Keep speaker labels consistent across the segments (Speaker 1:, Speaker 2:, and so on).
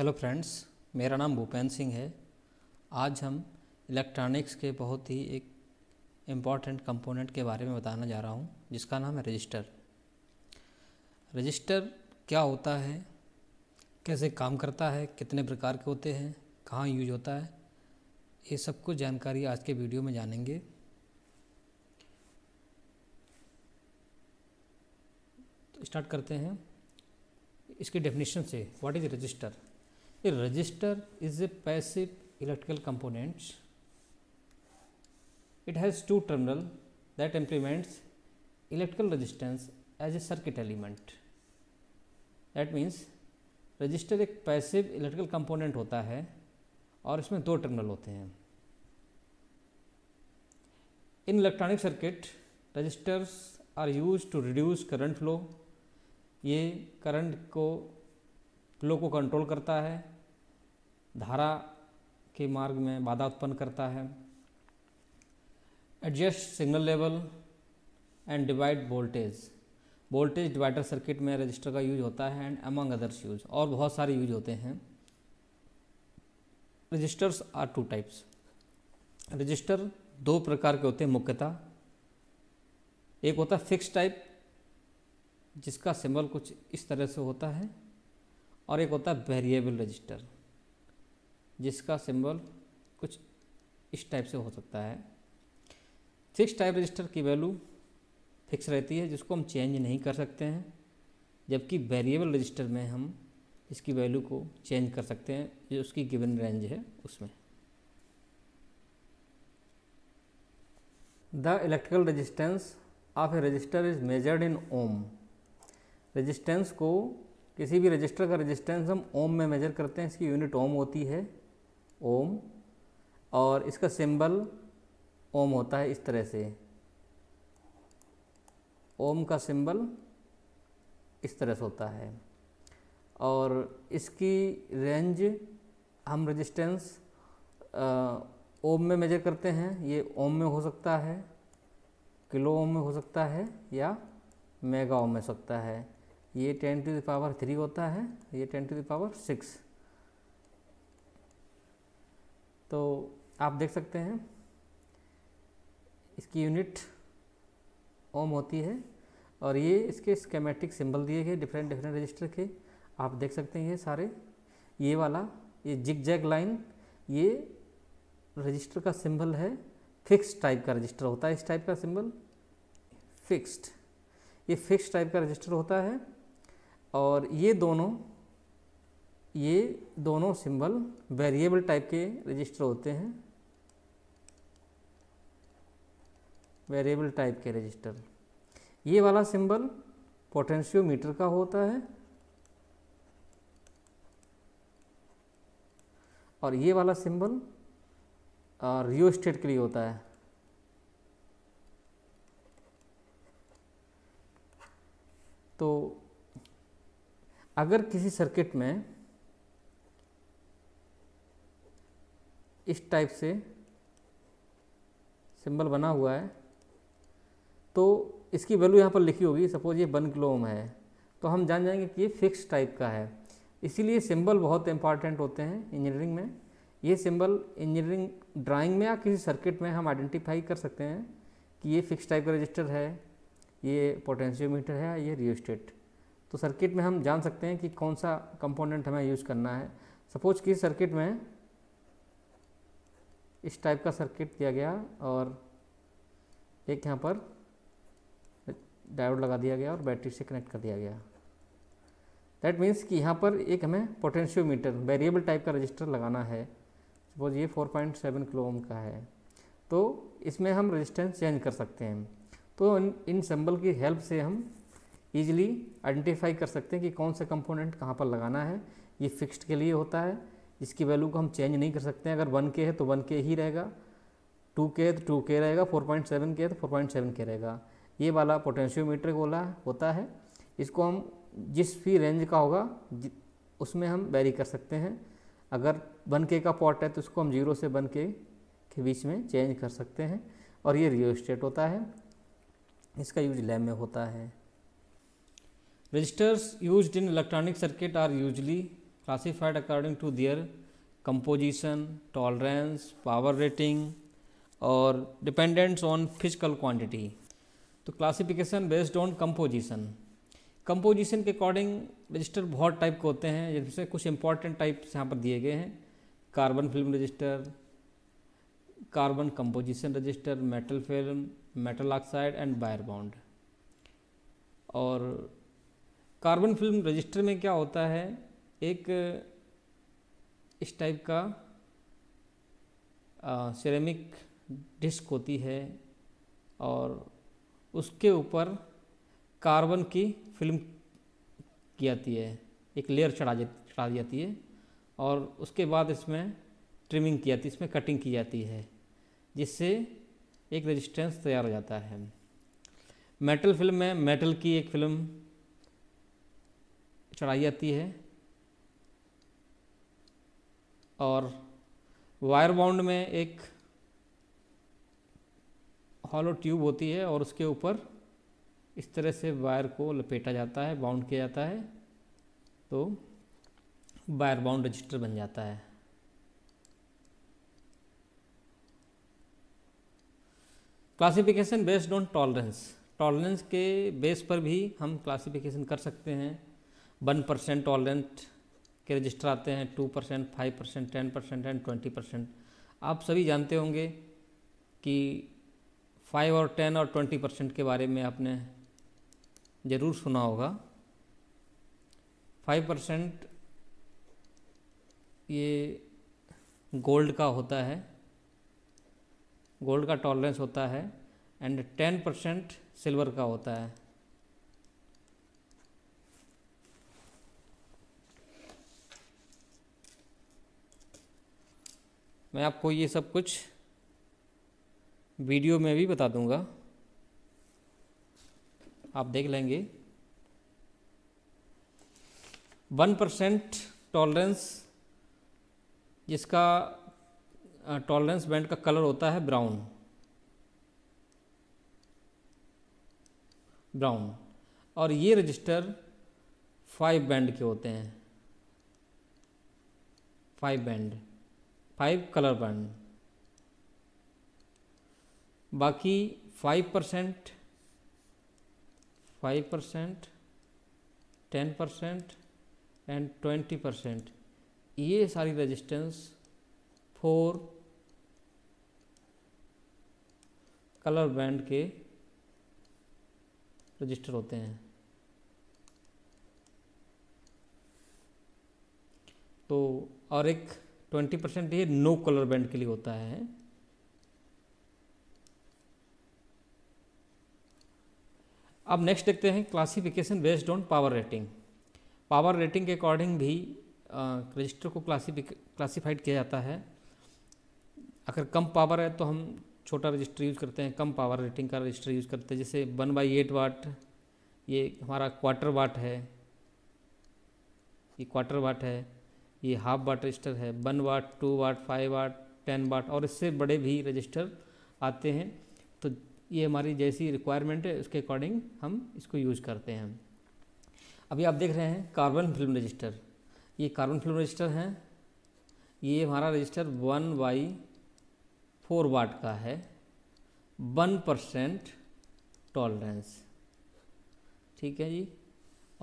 Speaker 1: Hello friends मेरा नाम भूपेन सिंह है आज हम इलेक्ट्रॉनिक्स के बहुत ही एक इम्पॉर्टेंट कंपोनेंट के बारे में बताना जा रहा हूँ जिसका नाम है रजिस्टर रजिस्टर क्या होता है कैसे काम करता है कितने प्रकार के होते हैं कहाँ यूज होता है ये सब कुछ जानकारी आज के वीडियो में जानेंगे तो स्टार्ट करते हैं इसकी डेफिनेशन से what is resistor A resistor is a passive electrical component. It has two terminal that implements electrical resistance as a circuit element. That means resistor एक पैसिव इलेक्ट्रिकल कंपोनेंट होता है और इसमें दो टर्मिनल होते हैं in electronic circuit resistors are use to reduce current flow ये current को फ्लो को कंट्रोल करता है धारा के मार्ग में बाधा उत्पन्न करता है adjust signal level and divide voltage voltage divider circuit में रजिस्टर का यूज होता है एंड अमंग अदर्स यूज और बहुत सारे यूज होते हैं resistors are two types resistor दो प्रकार के होते हैं मुख्यतः एक होता है फिक्स टाइप जिसका सिंबल कुछ इस तरह से होता है और एक होता है वेरिएबल रजिस्टर जिसका सिंबल कुछ इस टाइप से हो सकता है फिक्स टाइप रजिस्टर की वैल्यू फिक्स रहती है जिसको हम चेंज नहीं कर सकते हैं जबकि वेरिएबल रजिस्टर में हम इसकी वैल्यू को चेंज कर सकते हैं जो उसकी गिवन रेंज है उसमें the electrical resistance of a resistor is measured in ohm resistance को किसी भी रजिस्टर का रजिस्टेंस हम ओम में मेजर करते हैं इसकी यूनिट ओम होती है ओम और इसका सिंबल ओम होता है इस तरह से ओम का सिंबल इस तरह से होता है और इसकी रेंज हम रेजिस्टेंस ओम में मेजर करते हैं ये ओम में हो सकता है किलो ओम में हो सकता है या मेगा ओम में हो सकता है ये ten to the power three होता है ये ten to the power six तो आप देख सकते हैं इसकी यूनिट ओम होती है और ये इसके स्केमेटिक सिंबल दिए गए डिफरेंट डिफरेंट रजिस्टर के आप देख सकते हैं ये सारे ये वाला ये जिग जैग लाइन ये रजिस्टर का सिंबल है फिक्स टाइप का रजिस्टर होता है इस टाइप का सिंबल फिक्स्ड ये फिक्स टाइप का रजिस्टर होता है और ये दोनों ये दोनों सिंबल वेरिएबल टाइप के रजिस्टर होते हैं वेरिएबल टाइप के रजिस्टर ये वाला सिंबल पोटेंशियोमीटर का होता है और ये वाला सिंबल रियो स्टेट के लिए होता है तो अगर किसी सर्किट में इस टाइप से सिंबल बना हुआ है तो इसकी वैल्यू यहाँ पर लिखी होगी सपोज ये वन किलो ओम है तो हम जान जाएंगे कि ये फिक्स टाइप का है इसीलिए सिंबल बहुत इंपॉर्टेंट होते हैं इंजीनियरिंग में ये सिंबल इंजीनियरिंग ड्राइंग में या किसी सर्किट में हम आइडेंटिफाई कर सकते हैं कि ये फिक्स टाइप का रजिस्टर है ये पोटेंशियोमीटर है या ये रियोस्टेट तो सर्किट में हम जान सकते हैं कि कौन सा कंपोनेंट हमें यूज़ करना है सपोज किसी सर्किट में इस टाइप का सर्किट दिया गया और एक यहाँ पर डायोड लगा दिया गया और बैटरी से कनेक्ट कर दिया गया दैट मीन्स कि यहाँ पर एक हमें पोटेंशियोमीटर वेरिएबल टाइप का रजिस्टर लगाना है सपोज ये 4.7 किलो ओम का है तो इसमें हम रेजिस्टेंस चेंज कर सकते हैं तो इन इन सिंबल की हेल्प से हम ईजिली आइडेंटिफाई कर सकते हैं कि कौन सा कंपोनेंट कहाँ पर लगाना है ये फिक्स्ड के लिए होता है इसकी वैल्यू को हम चेंज नहीं कर सकते हैं अगर वन के है तो वन के ही रहेगा टू के है तो टू के रहेगा फोर पॉइंट सेवन के है तो फोर पॉइंट सेवन के रहेगा ये वाला पोटेंशियोमीटर वाला होता है इसको हम जिस भी रेंज का होगा उसमें हम वेरी कर सकते हैं अगर वन के का पॉट है तो उसको हम जीरो से वन के के बीच में चेंज कर सकते हैं और ये रियल स्टेट होता है इसका यूज लैब में होता है resistors used in electronic circuit are usually classified according to their composition, tolerance, power rating और dependence on physical quantity. तो classification based on composition. Composition के अकॉर्डिंग रजिस्टर बहुत टाइप के होते हैं जिनसे कुछ इंपॉर्टेंट टाइप्स यहाँ पर दिए गए हैं carbon film resistor carbon composition resistor metal film metal oxide and wire bond और कार्बन फिल्म रजिस्टर में क्या होता है एक इस टाइप का सिरेमिक डिस्क होती है और उसके ऊपर कार्बन की फिल्म की जाती है एक लेयर चढ़ा चढ़ा दी जाती है और उसके बाद इसमें ट्रिमिंग की जाती है इसमें कटिंग की जाती है जिससे एक रेजिस्टेंस तैयार हो जाता है मेटल फिल्म में मेटल की एक फिल्म चढ़ाई जाती है और वायर बाउंड में एक हॉलो ट्यूब होती है और उसके ऊपर इस तरह से वायर को लपेटा जाता है बाउंड किया जाता है तो वायर बाउंड रजिस्टर बन जाता है classification based on tolerance tolerance के बेस पर भी हम क्लासिफिकेशन कर सकते हैं वन परसेंट टॉलरेंट के रजिस्टर आते हैं two percent five percent ten percent and twenty percent आप सभी जानते होंगे कि फाइव और टेन और ट्वेंटी परसेंट के बारे में आपने ज़रूर सुना होगा फाइव परसेंट ये गोल्ड का होता है गोल्ड का टॉलरेंस होता है एंड टेन परसेंट सिल्वर का होता है मैं आपको ये सब कुछ वीडियो में भी बता दूंगा आप देख लेंगे वन परसेंट टॉलरेंस जिसका टॉलरेंस बैंड का कलर होता है ब्राउन ब्राउन और ये रजिस्टर फाइव बैंड के होते हैं five band five colour band बाकी five percent five percent ten percent and twenty percent ये सारी रेजिस्टेंस फोर कलर बैंड के रजिस्टर होते हैं तो और एक ट्वेंटी परसेंट ये नो कलर बैंड के लिए होता है अब नेक्स्ट देखते हैं classification based on power rating power rating के अकॉर्डिंग भी रजिस्टर को क्लासिफिक क्लासीफाइड किया जाता है अगर कम पावर है तो हम छोटा रजिस्टर यूज करते हैं कम पावर रेटिंग का रजिस्टर यूज करते हैं जैसे वन बाई एट वाट ये हमारा क्वार्टर वाट है ये क्वार्टर वाट है ये हाफ वाट रजिस्टर है one watt two watt five watt ten watt और इससे बड़े भी रजिस्टर आते हैं तो ये हमारी जैसी रिक्वायरमेंट है उसके अकॉर्डिंग हम इसको यूज़ करते हैं अभी आप देख रहे हैं कार्बन फिल्म रजिस्टर ये कार्बन फिल्म रजिस्टर हैं ये हमारा resistor one by four watt का है वन परसेंट टॉलरेंस ठीक है जी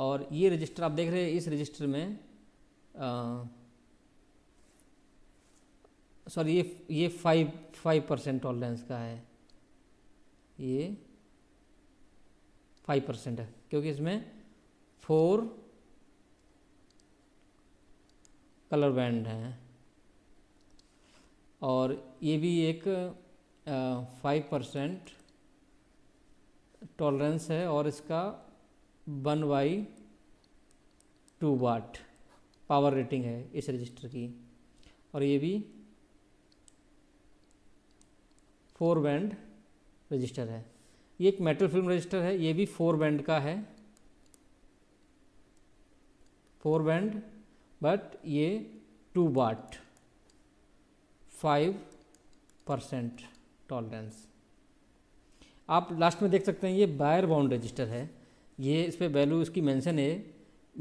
Speaker 1: और ये रजिस्टर आप देख रहे हैं इस रजिस्टर में सॉरी ये ये फाइव फाइव परसेंट टॉलरेंस का है ये फाइव परसेंट है क्योंकि इसमें फोर कलर बैंड हैं और ये भी एक फाइव परसेंट टॉलरेंस है और इसका one by two watt power rating है इस रजिस्टर की और ये भी फोर बैंड रजिस्टर है ये एक मेटल फिल्म रजिस्टर है ये भी फोर बैंड का है फोर बैंड बट ये टू बाट फाइव परसेंट टॉलरेंस आप लास्ट में देख सकते हैं ये बायर बाउंड रजिस्टर है ये इस पर वैल्यू इसकी मेंशन है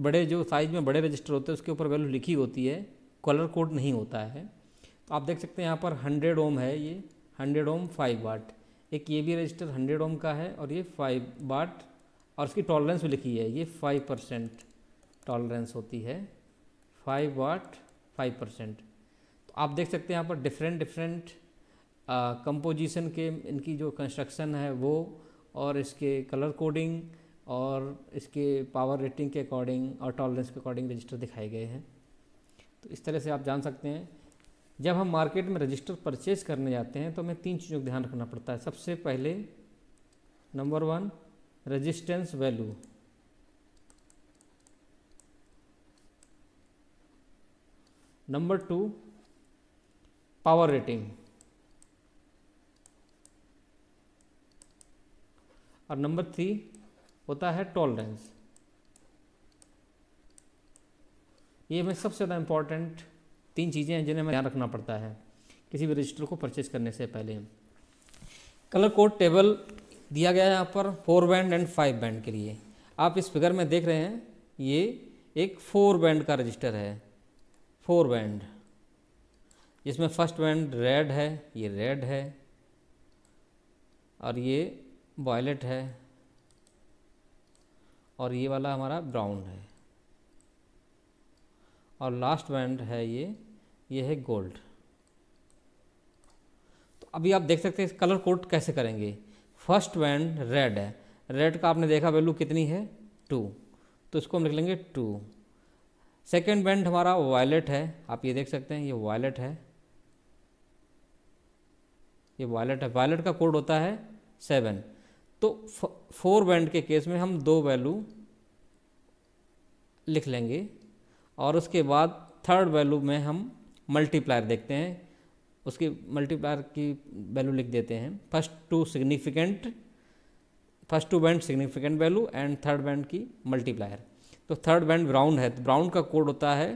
Speaker 1: बड़े जो साइज में बड़े रजिस्टर होते हैं उसके ऊपर वैल्यू लिखी होती है कलर कोड नहीं होता है तो आप देख सकते हैं यहाँ पर हंड्रेड ओम है ये हंड्रेड ओम फाइव वाट एक ये भी रजिस्टर हंड्रेड ओम का है और ये फाइव वाट और उसकी टॉलरेंस भी लिखी है ये फाइव परसेंट टॉलरेंस होती है फाइव वाट फाइव परसेंट तो आप देख सकते हैं यहाँ पर डिफरेंट डिफरेंट कंपोजिशन के इनकी जो कंस्ट्रक्शन है वो और इसके कलर कोडिंग और इसके पावर रेटिंग के अकॉर्डिंग और टॉलरेंस के अकॉर्डिंग रजिस्टर दिखाए गए हैं तो इस तरह से आप जान सकते हैं जब हम मार्केट में रजिस्टर परचेज करने जाते हैं तो हमें तीन चीज़ों का ध्यान रखना पड़ता है सबसे पहले number one resistance value number two power rating और नंबर थ्री होता है टॉलरेंस ये में सबसे ज़्यादा इम्पॉर्टेंट तीन चीज़ें हैं जिन्हें हमें ध्यान रखना पड़ता है किसी भी रजिस्टर को परचेज करने से पहले कलर कोड टेबल दिया गया है यहाँ पर four band and five band के लिए आप इस फिगर में देख रहे हैं ये एक फोर बैंड का रजिस्टर है फोर बैंड जिसमें फर्स्ट बैंड रेड है ये रेड है और ये वायलेट है और ये वाला हमारा ब्राउन है और लास्ट बैंड है ये ये है गोल्ड तो अभी आप देख सकते हैं कलर कोड कैसे करेंगे फर्स्ट बैंड रेड है रेड का आपने देखा वैल्यू कितनी है टू तो इसको हम लिख लेंगे टू सेकेंड बैंड हमारा वायलेट है आप ये देख सकते हैं ये वायलेट है ये वायलेट है वायलेट का कोड होता है सेवन तो फोर बैंड के केस में हम दो वैल्यू लिख लेंगे और उसके बाद थर्ड वैल्यू में हम मल्टीप्लायर देखते हैं उसकी मल्टीप्लायर की वैल्यू लिख देते हैं first two significant first two band significant value and third band की मल्टीप्लायर तो थर्ड बैंड ब्राउन है तो ब्राउन का कोड होता है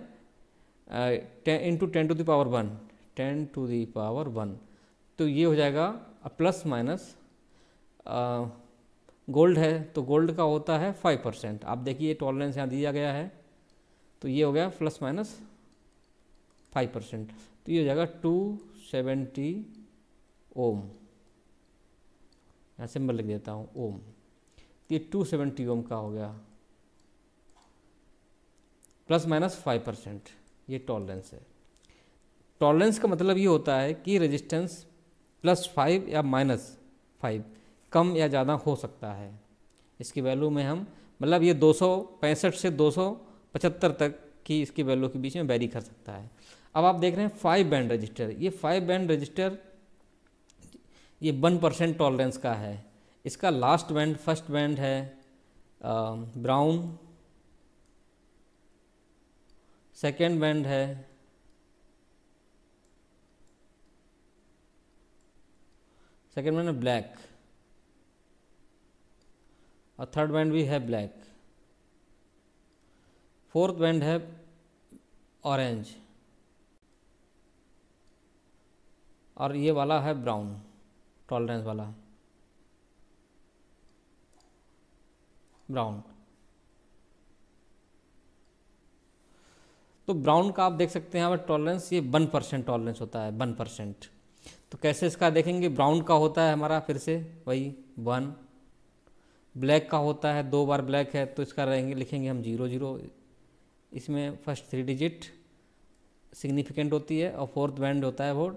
Speaker 1: into ten to the power one ten to the power one तो ये हो जाएगा प्लस माइनस गोल्ड है तो गोल्ड का होता है फाइव परसेंट आप देखिए टॉलरेंस यहाँ दिया गया है तो ये हो गया प्लस माइनस फाइव परसेंट तो ये हो जाएगा टू सेवेंटी ओम यहाँ सिंबल लिख देता हूँ ओम तो ये टू सेवेंटी ओम का हो गया प्लस माइनस फाइव परसेंट ये टॉलरेंस है टॉलरेंस का मतलब ये होता है कि रेजिस्टेंस प्लस फाइव या माइनस फाइव कम या ज़्यादा हो सकता है इसकी वैल्यू में हम मतलब ये दो से दो तक की इसकी वैल्यू के बीच में वैरी कर सकता है अब आप देख रहे हैं फाइव बैंड रजिस्टर ये फाइव बैंड रजिस्टर ये वन परसेंट टॉलरेंस का है इसका लास्ट बैंड फर्स्ट बैंड है ब्राउन सेकेंड बैंड है सेकेंड बैंड है ब्लैक और थर्ड बैंड भी है ब्लैक फोर्थ बैंड है ऑरेंज और ये वाला है ब्राउन टॉलरेंस वाला ब्राउन तो ब्राउन का आप देख सकते हैं यहाँ पर टॉलरेंस ये वन परसेंट टॉलरेंस होता है वन परसेंट तो कैसे इसका देखेंगे ब्राउन का होता है हमारा फिर से वही वन ब्लैक का होता है दो बार ब्लैक है तो इसका रहेंगे लिखेंगे हम जीरो जीरो इसमें फर्स्ट थ्री डिजिट सिग्निफिकेंट होती है और फोर्थ बैंड होता है वो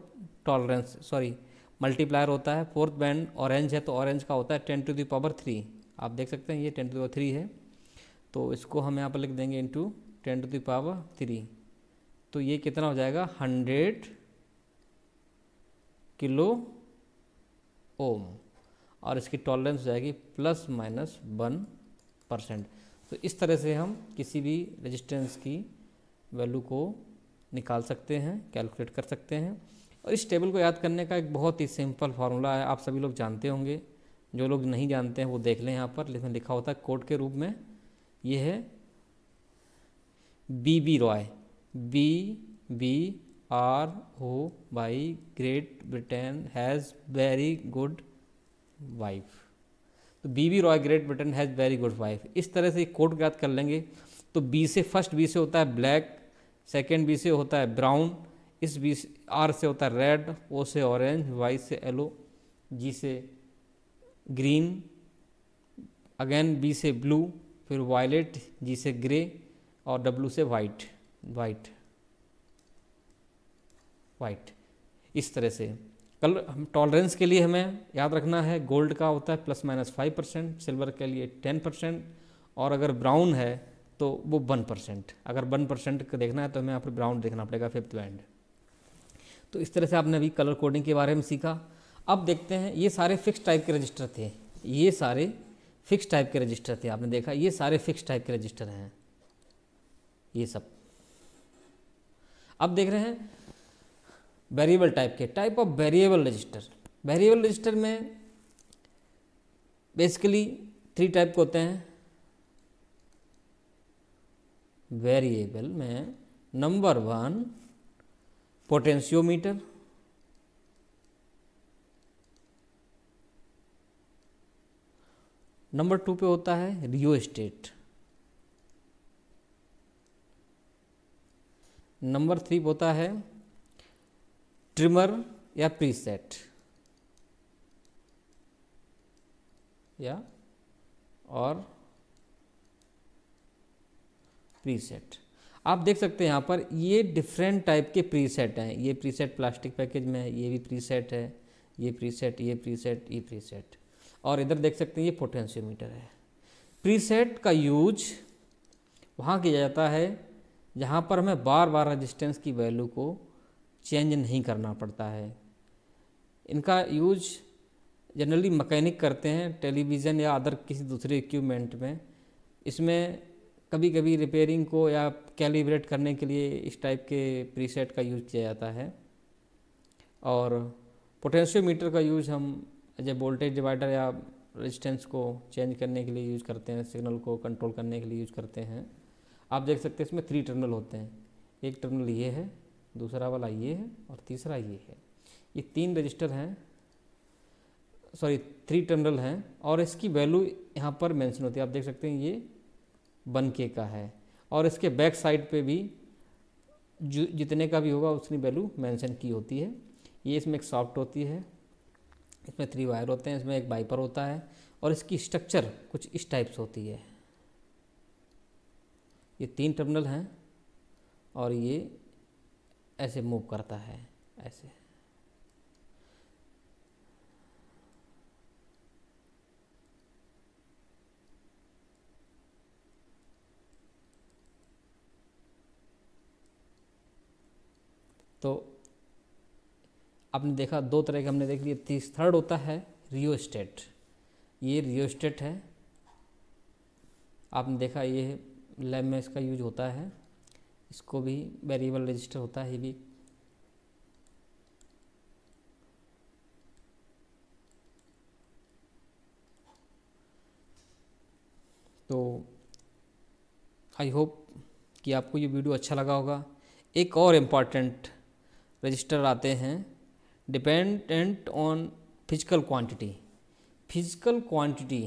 Speaker 1: टॉलरेंस सॉरी मल्टीप्लायर होता है फोर्थ बैंड ऑरेंज है तो ऑरेंज का होता है टेन टू दावर थ्री आप देख सकते हैं ये टेन टू दावर थ्री है तो इसको हम यहाँ पर लिख देंगे into ten to power three तो ये कितना हो जाएगा हंड्रेड किलो ओम और इसकी टॉलरेंस हो जाएगी प्लस माइनस वन परसेंट तो इस तरह से हम किसी भी रेजिस्टेंस की वैल्यू को निकाल सकते हैं कैलकुलेट कर सकते हैं और इस टेबल को याद करने का एक बहुत ही सिंपल फार्मूला है आप सभी लोग जानते होंगे जो लोग नहीं जानते हैं वो देख लें यहाँ पर लेकिन लिखा होता है कोड के रूप में ये है B B Roy B B R O by Great Britain has very good wife तो बीवी Roy Great Britain has very good wife इस तरह से कोट याद कर लेंगे तो बी से फर्स्ट बी से होता है ब्लैक सेकेंड बी से होता है ब्राउन इस बी से आर से होता है रेड ओ से ऑरेंज वाई से येलो जी से ग्रीन अगेन बी से ब्लू फिर वायलेट जी से ग्रे और डब्लू से वाइट वाइट वाइट इस तरह से कल हम टॉलरेंस के लिए हमें याद रखना है गोल्ड का होता है plus minus five percent silver के लिए टेन परसेंट और अगर ब्राउन है तो वो वन परसेंट अगर वन परसेंट का देखना है तो हमें यहाँ पर ब्राउन देखना पड़ेगा फिफ्थ बैंड तो इस तरह से आपने अभी कलर कोडिंग के बारे में सीखा अब देखते हैं ये सारे फिक्स टाइप के रजिस्टर थे ये सारे फिक्स टाइप के रजिस्टर थे आपने देखा ये सारे फिक्स टाइप के रजिस्टर हैं ये सब अब देख रहे हैं वेरिएबल टाइप के type of variable resistor variable resistor में बेसिकली थ्री टाइप के होते हैं वेरिएबल में number one potentiometer number two पे होता है रियो स्टेट नंबर थ्री होता है ट्रिमर या प्रीसेट या और प्रीसेट आप देख सकते हैं यहाँ पर ये डिफरेंट टाइप के प्रीसेट हैं ये प्रीसेट प्लास्टिक पैकेज में है ये भी प्रीसेट है ये प्रीसेट ये प्रीसेट ये प्रीसेट और इधर देख सकते हैं ये पोटेंशियोमीटर है प्रीसेट का यूज वहाँ किया जाता है जहाँ पर हमें बार बार रजिस्टेंस की वैल्यू को चेंज नहीं करना पड़ता है इनका यूज जनरली मकैनिक करते हैं टेलीविज़न या अदर किसी दूसरे इक्विपमेंट में इसमें कभी कभी रिपेयरिंग को या कैलिब्रेट करने के लिए इस टाइप के प्रीसेट का यूज़ किया जाता है और पोटेंशियोमीटर का यूज़ हम एज ए वोल्टेज डिवाइडर या रेजिस्टेंस को चेंज करने के लिए यूज़ करते हैं सिग्नल को कंट्रोल करने के लिए यूज़ करते हैं आप देख सकते हैं इसमें थ्री टर्मिनल होते हैं एक टर्मिनल ये है दूसरा वाला ये है और तीसरा ये है ये तीन रजिस्टर हैं सॉरी थ्री टर्मिनल हैं और इसकी वैल्यू यहाँ पर मेंशन होती है आप देख सकते हैं ये वन के का है और इसके बैक साइड पे भी जितने का भी होगा उसकी वैल्यू मेंशन की होती है ये इसमें एक सॉफ्ट होती है इसमें थ्री वायर होते हैं इसमें एक बाइपर होता है और इसकी स्ट्रक्चर कुछ इस टाइप से होती है ये तीन टर्मिनल हैं और ये ऐसे मूव करता है ऐसे तो आपने देखा दो तरह के हमने देख लिए तीस थर्ड होता है रियो स्टेट ये रियो स्टेट है आपने देखा ये लैब में इसका यूज होता है इसको भी वेरिएबल रजिस्टर होता है भी तो आई होप कि आपको ये वीडियो अच्छा लगा होगा एक और इम्पॉर्टेंट रजिस्टर आते हैं dependent on physical quantity physical quantity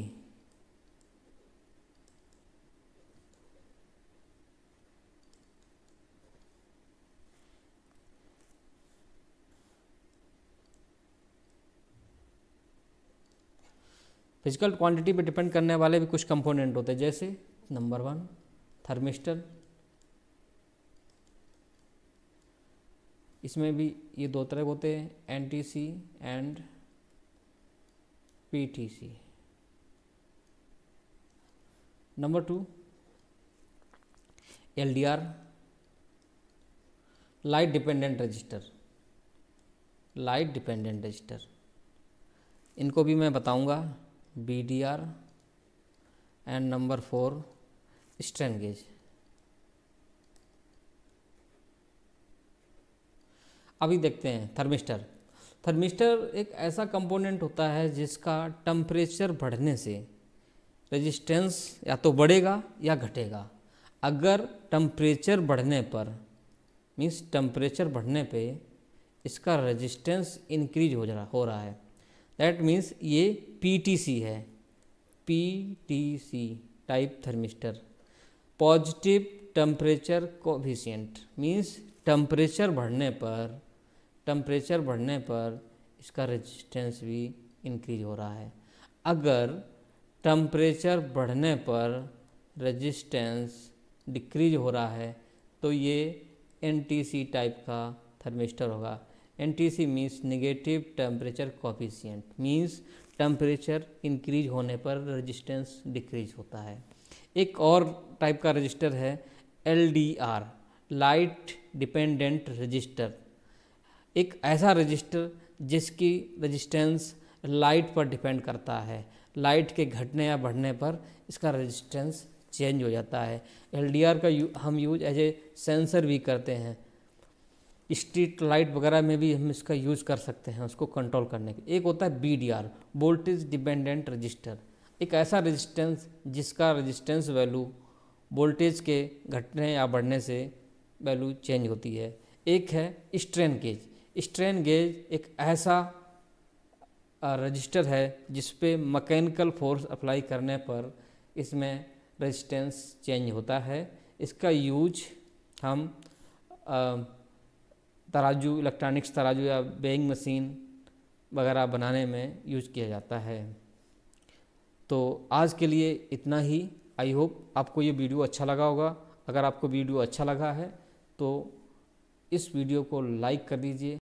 Speaker 1: physical quantity पे डिपेंड करने वाले भी कुछ कंपोनेंट होते हैं जैसे नंबर वन थर्मिस्टर इसमें भी ये दो तरह होते हैं N T C and P T C number two L D R light dependent resistor light dependent resistor इनको भी मैं बताऊंगा B D R and number four strain gauge अभी देखते हैं थर्मिस्टर थर्मिस्टर एक ऐसा कंपोनेंट होता है जिसका टम्परेचर बढ़ने से रेजिस्टेंस या तो बढ़ेगा या घटेगा अगर टम्परेचर बढ़ने पर मीन्स टम्परेचर बढ़ने पे इसका रेजिस्टेंस इंक्रीज हो जा रहा हो रहा है दैट मीन्स ये पी है P T C type thermistor positive temperature coefficient means temperature बढ़ने पर टम्परेचर बढ़ने पर इसका रेजिस्टेंस भी इंक्रीज हो रहा है अगर टम्परेचर बढ़ने पर रेजिस्टेंस डिक्रीज हो रहा है तो ये सी टाइप का थर्मिस्टर होगा N T C means negative temperature coefficient means temperature increase होने पर रजिस्टेंस डिक्रीज होता है एक और टाइप का रजिस्टर है L D R light dependent resistor एक ऐसा रजिस्टर जिसकी रजिस्टेंस लाइट पर डिपेंड करता है लाइट के घटने या बढ़ने पर इसका रजिस्टेंस चेंज हो जाता है एल डी आर का यू, हम यूज एज ए सेंसर भी करते हैं स्ट्रीट लाइट वगैरह में भी हम इसका यूज़ कर सकते हैं उसको कंट्रोल करने के एक होता है B D R voltage dependent resistor एक ऐसा रजिस्टेंस जिसका रजिस्टेंस वैल्यू वोल्टेज के घटने या बढ़ने से वैल्यू चेंज होती है एक है स्ट्रेन गेज स्ट्रेन गेज एक ऐसा रजिस्टर है जिस पे मकैनिकल फोर्स अप्लाई करने पर इसमें रेजिस्टेंस चेंज होता है इसका यूज हम तराजू इलेक्ट्रॉनिक्स तराजू या बेइंग मशीन वगैरह बनाने में यूज किया जाता है तो आज के लिए इतना ही आई होप आपको ये वीडियो अच्छा लगा होगा अगर आपको वीडियो अच्छा लगा है तो इस वीडियो को लाइक कर दीजिए